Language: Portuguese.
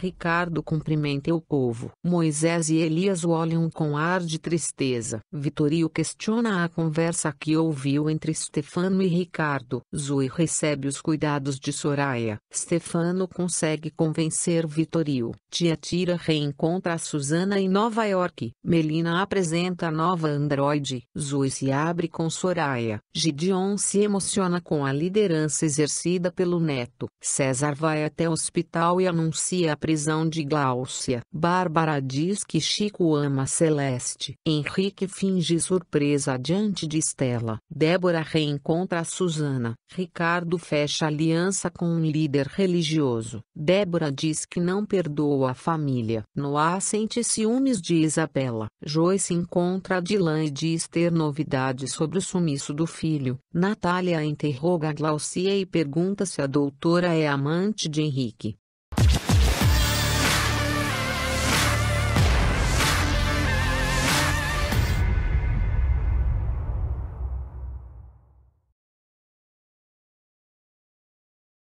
Ricardo cumprimenta o povo. Moisés e Elias o olham com ar de tristeza. Vitorio questiona a conversa que ouviu entre Stefano e Ricardo. Zoe recebe os cuidados de Soraya. Stefano consegue convencer Vitorio. Tia Tira reencontra Susana em Nova York. Melina apresenta a nova androide. Zoe se abre com Soraya. Gideon se emociona com a liderança exercida pelo neto. César vai até o hospital e anuncia a prisão de Gláucia. Bárbara diz que Chico ama Celeste. Henrique finge surpresa diante de Stella. Débora reencontra Susana. Ricardo fecha aliança com um líder religioso. Débora diz que não perdoa a família. Noah sente ciúmes de Isabela. Joyce encontra Dylan e diz ter novidades sobre o sumiço do filho. Natália interroga Glaucia e pergunta se a doutora é amante de Henrique.